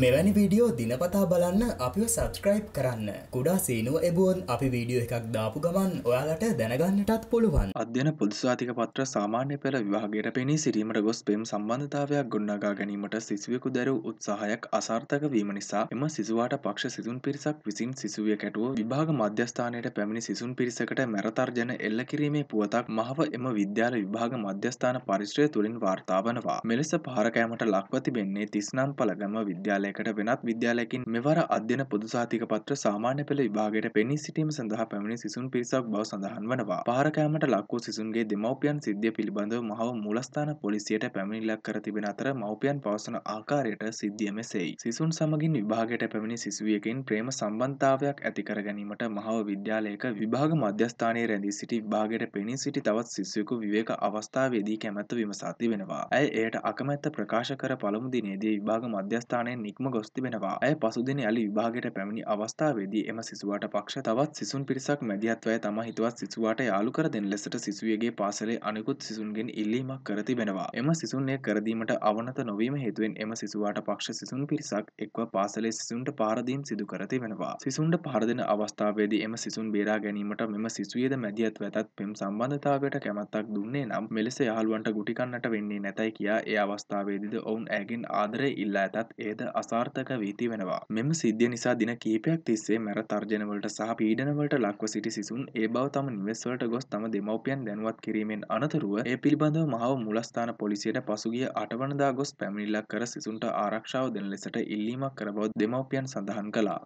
මෙවැනි වීඩියෝ දිනපතා බලන්න අපිව සබස්ක්‍රයිබ් කරන්න කුඩා සීනුව එබුවන් අපි වීඩියෝ එකක් දාපු ගමන් ඔයාලට දැනගන්නටත් පුළුවන් අධ්‍යන පුදුස්වාතික පත්‍ර සාමාන්‍ය පෙළ විවාහගේට පෙනී සිරීමට ගොස් පෙම් සම්බන්ධතාවයක් ගොන්නගා ගැනීමට සිසුවෙකු දැරු උත්සාහයක් අසාර්ථක වීම නිසා එම සිසුවාට පක්ෂ සිසුන් පිරිසක් විසින් සිසුවිය කැටුව විභාග මධ්‍යස්ථානයට පැමිණි සිසුන් පිරිසකට මැරතර්ජන එල්ල කිරීමේ පුවතක් මහව එම විද්‍යාල විභාග මධ්‍යස්ථාන පරිශ්‍රය තුළින් වාර්තාාවනවා මෙලෙස පහරකෑමට ලක්ව තිබෙන්නේ තිස්නම් පළගම විද්‍යාල විශ්වවිද්‍යාලයකට වෙනත් විද්‍යාලයකින් මෙවර අධ්‍යන පොදුසාතික පත්‍ර සාමාන්‍ය පෙළ විභාගයට පෙනී සිටීම සඳහා පැමිණි සිසුන් පිරිසක් බව සඳහන් වනවා. පහරකෑමට ලක් වූ සිසුන්ගේ දෙමව්පියන් සිද්ධිය පිළිබඳව මහව මූලස්ථාන පොලිසියට පැමිණිලක් කර තිබෙන අතර මව්පියන් පවසන ආකාරයට සිද්ධිය මෙසේයි. සිසුන් සමගින් විභාගයට පැමිණි සිසුවියකින් ප්‍රේම සම්බන්ධතාවයක් ඇති කර ගැනීමට මහව විද්‍යාලයක විභාග මධ්‍යස්ථානයේ රැඳී සිටි විභාගයට පෙනී සිටි තවත් සිසුවෙකු විවේක අවස්ථාවේදී කැමැත්ත විමසා තිබෙනවා. ඇය එයට අකමැත්ත ප්‍රකාශ කර පළමු දිනේදී විභාග මධ්‍යස්ථානයෙන් ඉක්ම ගොස් තිබෙනවා. ඇය පසුදින යළි විභාගයට පැමිණි අවස්ථාවේදී එම සිසුවාට පක්ෂ තවත් සිසුන් පිරිසක් මැදිහත්වය තම හිතවත් සිසුවාට යාළු කර දෙන ලෙසට සිසුවියගේ පාසලේ අනෙකුත් සිසුන්ගෙන් ඉල්ලීමක් කර තිබෙනවා. එම සිසුන් එය කර දීමට අවනත නොවීම හේතුවෙන් එම සිසුවාට පක්ෂ සිසුන් පිරිසක් එක්ව පාසලේ සිසුන්ට පාර දීම් සිදු කර තිබෙනවා. සිසුන්ට පාර දෙන අවස්ථාවේදී එම සිසුන් බේරා ගැනීමට මෙම සිසුවේද මැදිහත් වෙතත් පෙම් සම්බන්ධතාවයට කැමැත්තක් දුන්නේ නම් මෙලෙස යහළුවන්ට ගුටිකන්නට වෙන්නේ නැතයි කියා ඒ අවස්ථාවේදීද ඔවුන් ඇගෙන් ආදරය ඉල්ලා ඇතත් ඒද අසාර්ථක වී තිබෙනවා. මෙම සිද්ධිය නිසා දින කීපයක් තිස්සේ මැර තර්ජනවලට සහ පීඩනවලට ලක්ව සිටි සිසුන් ඒ බව තම නිවෙස්වලට ගොස් තම දෙමව්පියන් දැනුවත් කිරීමෙන් අනතුරුව ඒ පිළිබඳව මහව මුලස්ථාන පොලිසියට පසුගිය අටවනදා ගොස් පැමිණිල්ලක් කර සිසුන්ට ආරක්ෂාව දෙන ලෙසට ඉල්ලීමක් කර බව දෙමව්පියන් සඳහන් කළා.